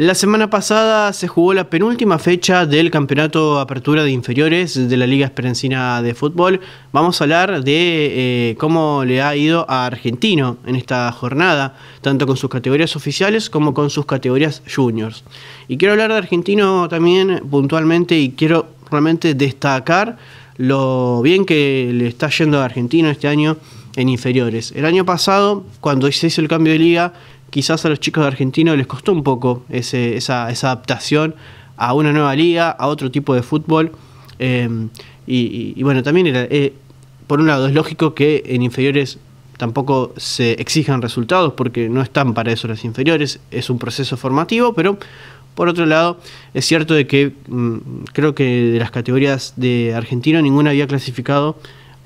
La semana pasada se jugó la penúltima fecha del Campeonato Apertura de Inferiores de la Liga Esperanzina de Fútbol. Vamos a hablar de eh, cómo le ha ido a Argentino en esta jornada, tanto con sus categorías oficiales como con sus categorías juniors. Y quiero hablar de Argentino también puntualmente y quiero realmente destacar lo bien que le está yendo a Argentino este año en inferiores. El año pasado, cuando se hizo el cambio de liga, quizás a los chicos de argentino les costó un poco esa, adaptación a una nueva liga, a otro tipo de fútbol. Em, y, bueno, también era, eh, por un lado es lógico que en inferiores tampoco se exijan resultados porque no están para eso las inferiores, es un proceso formativo, pero por otro lado es cierto de que mm, creo que de las categorías de argentino ninguna había clasificado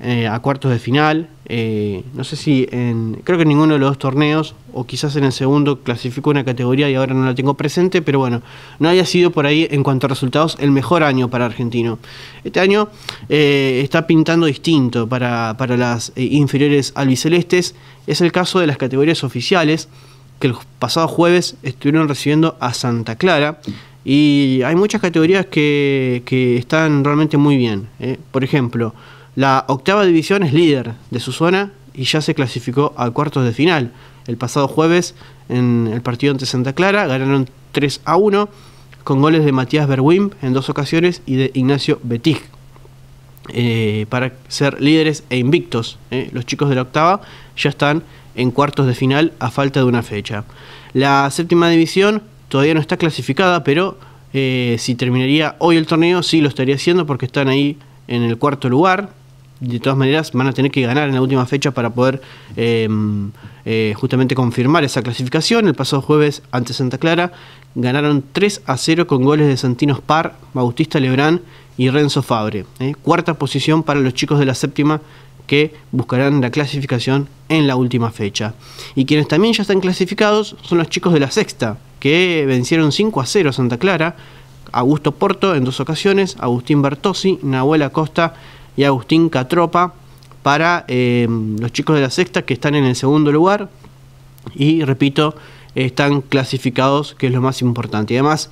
eh, a cuartos de final, eh, no sé si en, creo que en ninguno de los dos torneos, o quizás en el segundo clasificó una categoría y ahora no la tengo presente, pero bueno, no haya sido por ahí en cuanto a resultados el mejor año para Argentino. Este año eh, está pintando distinto para, las eh, inferiores albicelestes, es el caso de las categorías oficiales, que el pasado jueves estuvieron recibiendo a Santa Clara. Y hay muchas categorías que, que están realmente muy bien. Por ejemplo, la octava división es líder de su zona y ya se clasificó a cuartos de final. El pasado jueves, en el partido ante Santa Clara, ganaron 3 a 1 con goles de Matías Berwim en dos ocasiones y de Ignacio Betig. Eh, para ser líderes e invictos, eh. los chicos de la octava ya están en cuartos de final a falta de una fecha. La séptima división todavía no está clasificada, pero eh, si terminaría hoy el torneo, sí lo estaría haciendo porque están ahí en el cuarto lugar, de todas maneras van a tener que ganar en la última fecha para poder eh, eh, justamente confirmar esa clasificación. El pasado jueves ante Santa Clara ganaron 3 a 0 con goles de Santino Spar, Bautista Lebrán y Renzo Fabre. Eh. Cuarta posición para los chicos de la séptima que buscarán la clasificación en la última fecha. Y quienes también ya están clasificados son los chicos de la sexta, que vencieron 5 a 0 a Santa Clara, Augusto Porto en dos ocasiones, Agustín Bertossi, Nahuel Costa y Agustín Catropa para eh, los chicos de la sexta que están en el segundo lugar y repito, están clasificados, que es lo más importante. Y además,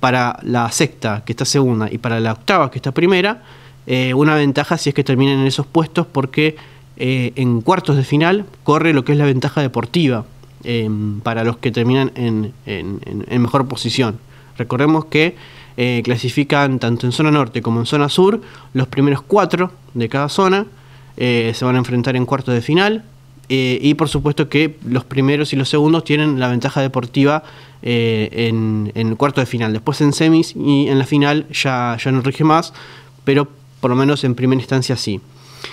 para la sexta, que está segunda, y para la octava, que está primera, eh, una ventaja si es que terminan en esos puestos porque eh, en cuartos de final corre lo que es la ventaja deportiva para los que terminan en mejor posición. Recordemos que eh, clasifican tanto en zona norte como en zona sur. Los primeros cuatro de cada zona eh, se van a enfrentar en cuartos de final. Eh, y por supuesto que los primeros y los segundos tienen la ventaja deportiva en, en cuarto de final. Después en semis y en la final ya, no rige más, pero por lo menos en primera instancia sí.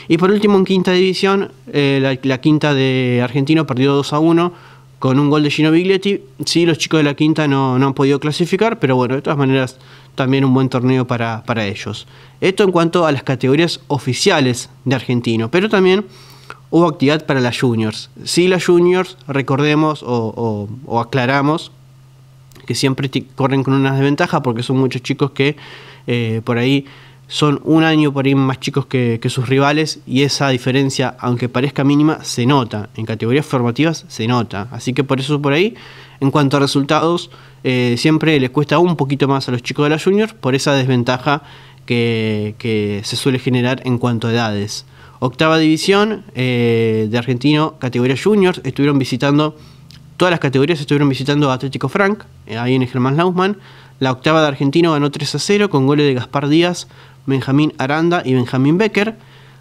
Y por último en quinta división, la, la, quinta de Argentino perdió 2 a 1 con un gol de Gino Biglietti. Sí, los chicos de la quinta no, han podido clasificar, pero bueno, de todas maneras, también un buen torneo para, ellos. Esto en cuanto a las categorías oficiales de Argentino, pero también hubo actividad para las juniors. Sí, las juniors, recordemos o, aclaramos que siempre corren con unas desventajas porque son muchos chicos que eh, por ahí son un año por ahí más chicos que, sus rivales y esa diferencia, aunque parezca mínima, se nota. En categorías formativas se nota. Así que por eso por ahí, en cuanto a resultados, eh, siempre les cuesta un poquito más a los chicos de la junior por esa desventaja que, se suele generar en cuanto a edades. Octava división eh, de Argentino, categoría juniors, estuvieron visitando todas las categorías estuvieron visitando a Atlético Frank, eh, ahí en Germán Lausman. La octava de Argentino ganó 3 a 0 con goles de Gaspar Díaz Benjamín Aranda y Benjamín Becker.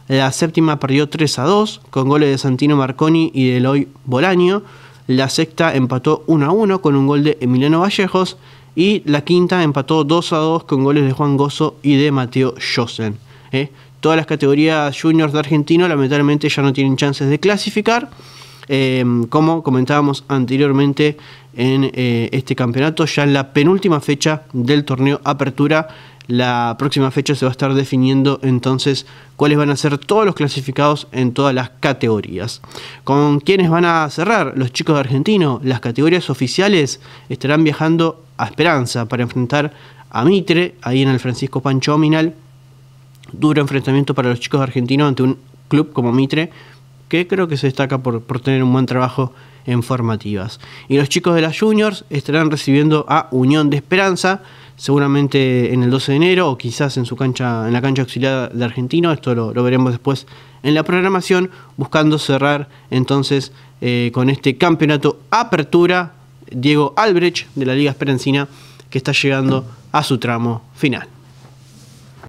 La séptima perdió 3 a 2 con goles de Santino Marconi y de Eloy Bolaño. La sexta empató 1 a 1 con un gol de Emiliano Vallejos. Y la quinta empató 2 a 2 con goles de Juan Gozo y de Mateo Josen. ¿eh? Todas las categorías juniors de Argentino lamentablemente ya no tienen chances de clasificar. Em, como comentábamos anteriormente en eh, este campeonato, ya en la penúltima fecha del torneo Apertura la próxima fecha se va a estar definiendo entonces cuáles van a ser todos los clasificados en todas las categorías. Con quiénes van a cerrar los chicos de Argentino, las categorías oficiales estarán viajando a Esperanza para enfrentar a Mitre, ahí en el Francisco Pancho Minal. Duro enfrentamiento para los chicos de argentinos ante un club como Mitre, que creo que se destaca por, por, tener un buen trabajo en formativas. Y los chicos de las juniors estarán recibiendo a Unión de Esperanza, seguramente en el 12 de enero o quizás en su cancha, en la cancha auxiliar de Argentino. Esto lo, veremos después en la programación, buscando cerrar entonces eh, con este campeonato Apertura Diego Albrecht de la Liga Esperancina que está llegando a su tramo final.